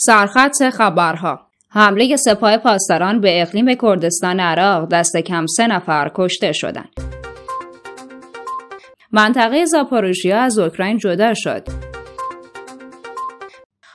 سرخط خبرها حمله سپاه پاسداران به اقلیم کردستان عراق دست کم سه نفر کشته شدند. منطقه زاپاروشیا از اوکراین جدا شد.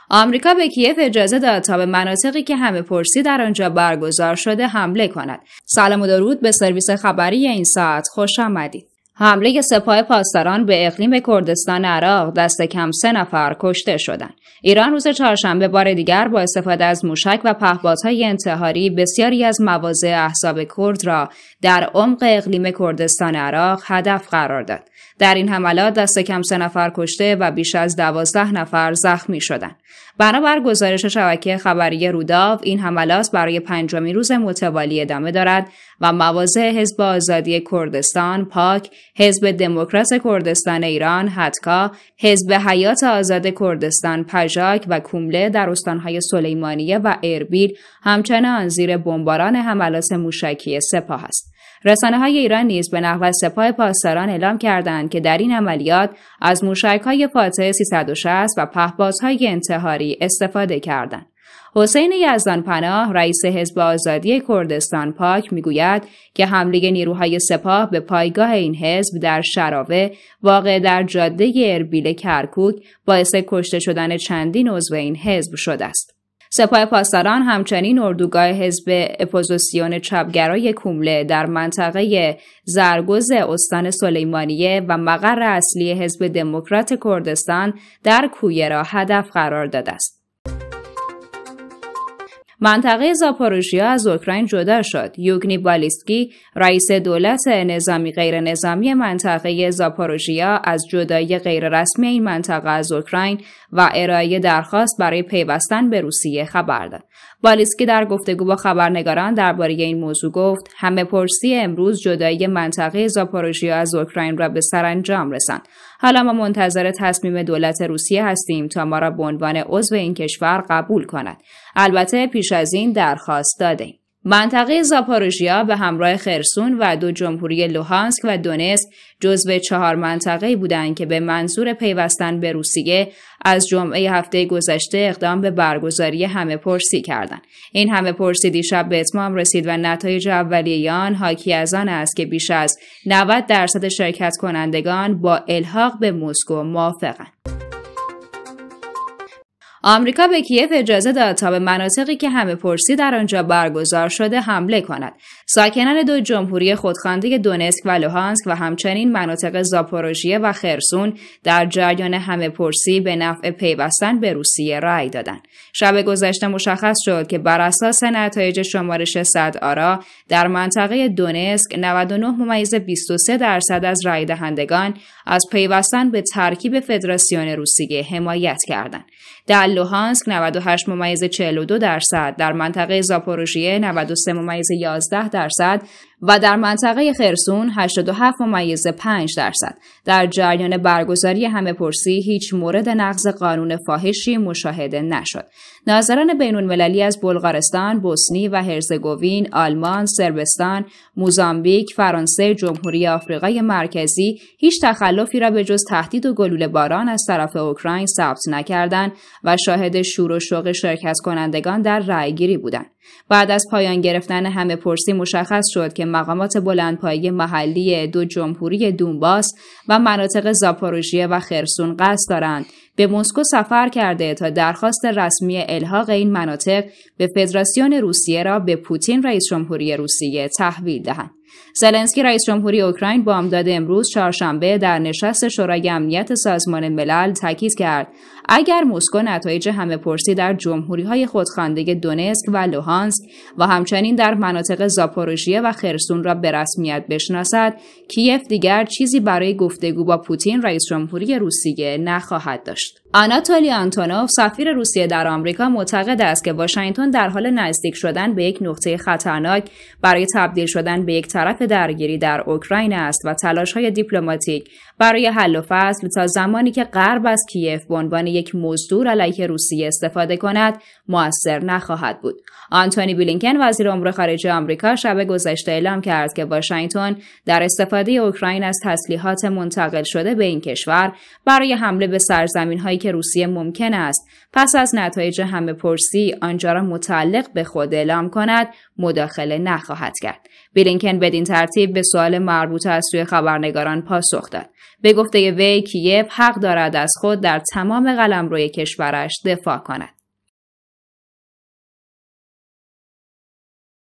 آمریکا به کیف اجازه داد تا به مناطقی که همه پرسی در آنجا برگزار شده حمله کند. سلام و درود به سرویس خبری این ساعت خوش آمدید. حمله سپاه پاسداران به اقلیم کردستان عراق دست کم سه نفر کشته شدند. ایران روز چهارشنبه بار دیگر با استفاده از موشک و پهپادهای انتحاری بسیاری از مواضع احزاب کرد را در عمق اقلیم کردستان عراق هدف قرار داد. در این حملات دست کم سه نفر کشته و بیش از دوازده نفر زخمی شدند. بنابر گزارش شبکه خبری روداو این حملات برای پنجمین روز متوالی ادامه دارد و مواضع حزب آزادی کردستان، پاک، حزب دموکرات کردستان ایران، حتکا، حزب حیات آزاد کردستان، پژاک و کومله در استانهای سلیمانیه و اربیل همچنان زیر بمباران حملات موشکی سپاه است. رسانه های ایران نیز به نحو سپاه پاسداران اعلام کردند که در این عملیات از موشک های فاتح 360 و پهپادهای انتحاری استفاده کردند. حسین پناه رئیس حزب آزادی کردستان پاک میگوید که حمله نیروهای سپاه به پایگاه این حزب در شراوه واقع در جاده اربیل کرکوک باعث کشته شدن چندین عضو این حزب شده است. سپاه پاسداران همچنین اردوگاه حزب اپوزیسیون چپگرای کومله در منطقه زرگز استان سلیمانیه و مقر اصلی حزب دموکرات کردستان در کویه را هدف قرار داده است. منطقه زاپاروژیا از اوکراین جدا شد. یوگنی بالیسکی رئیس دولت نظامی غیر نظامی منطقه زاپاروژیا از جدایی غیررسمی این منطقه از اوکراین و ارائه درخواست برای پیوستن به روسیه خبر داد. بالیسکی در گفتگو با خبرنگاران درباره این موضوع گفت: همه پرسی امروز جدایی منطقه زاپاروژیا از اوکراین را به سرانجام رساند. حالا ما منتظر تصمیم دولت روسیه هستیم تا ما را به عنوان عضو این کشور قبول کند البته پیش از این درخواست ایم. منطقه زاپاروژیا به همراه خرسون و دو جمهوری لوهانسک و دونسک جزو چهار منطقه بودند که به منظور پیوستن به روسیه از جمعه هفته گذشته اقدام به برگزاری همه پرسی کردند. این همه پرسی دیشب به اتمام رسید و نتایج اولیه آن حاکی از آن است که بیش از 90 درصد شرکت کنندگان با الحاق به مسکو موافقند. آمریکا به کیف اجازه داد تا به مناطقی که همه پرسی در آنجا برگزار شده حمله کند ساکنان دو جمهوری خودخوانده دونسک و لوهانسک و همچنین مناطق زاپوروژیه و خرسون در جریان همه پرسی به نفع پیوستن به روسیه رأی دادند شب گذشته مشخص شد که بر اساس نتایج شمارش صد آرا در منطقه دونسک 99 ممیز 23 درصد از رای دهندگان از پیوستن به ترکیب فدراسیون روسیه حمایت کردند. لوهانسک 98 ممیز 42 درصد، در منطقه زاپوروژیه 93 ممیز 11 درصد و در منطقه خرسون 87 ممیز 5 درصد در جریان برگزاری همه پرسی هیچ مورد نقض قانون فاحشی مشاهده نشد. ناظران بین المللی از بلغارستان، بوسنی و هرزگوین، آلمان، سربستان، موزامبیک، فرانسه، جمهوری آفریقای مرکزی هیچ تخلفی را به جز تهدید و گلوله باران از طرف اوکراین ثبت نکردند و شاهد شور و شوق شرکت کنندگان در رأیگیری بودند. بعد از پایان گرفتن همه پرسی مشخص شد که مقامات بلندپایه محلی دو جمهوری دونباس و مناطق زاپاروژیه و خرسون قصد دارند به مسکو سفر کرده تا درخواست رسمی الحاق این مناطق به فدراسیون روسیه را به پوتین رئیس جمهوری روسیه تحویل دهند. زلنسکی رئیس جمهوری اوکراین با امداد امروز چهارشنبه در نشست شورای امنیت سازمان ملل تاکید کرد اگر مسکو نتایج همه پرسی در جمهوری های خودخوانده دونسک و لوهانسک و همچنین در مناطق زاپاروژیه و خرسون را به رسمیت بشناسد کیف دیگر چیزی برای گفتگو با پوتین رئیس جمهوری روسیه نخواهد داشت آناتولی آنتونوف سفیر روسیه در آمریکا معتقد است که واشنگتن در حال نزدیک شدن به یک نقطه خطرناک برای تبدیل شدن به یک طرف درگیری در اوکراین است و تلاش‌های دیپلماتیک برای حل و فصل تا زمانی که غرب از کیف به عنوان یک مزدور علیه روسیه استفاده کند موثر نخواهد بود آنتونی بلینکن وزیر امور خارجه آمریکا شب گذشته اعلام کرد که واشنگتن در استفاده اوکراین از تسلیحات منتقل شده به این کشور برای حمله به سرزمین‌های که روسیه ممکن است پس از نتایج همه پرسی آنجا را متعلق به خود اعلام کند مداخله نخواهد کرد بلینکن بدین ترتیب به سوال مربوطه از سوی خبرنگاران پاسخ داد به گفته وی کیف حق دارد از خود در تمام قلمروی کشورش دفاع کند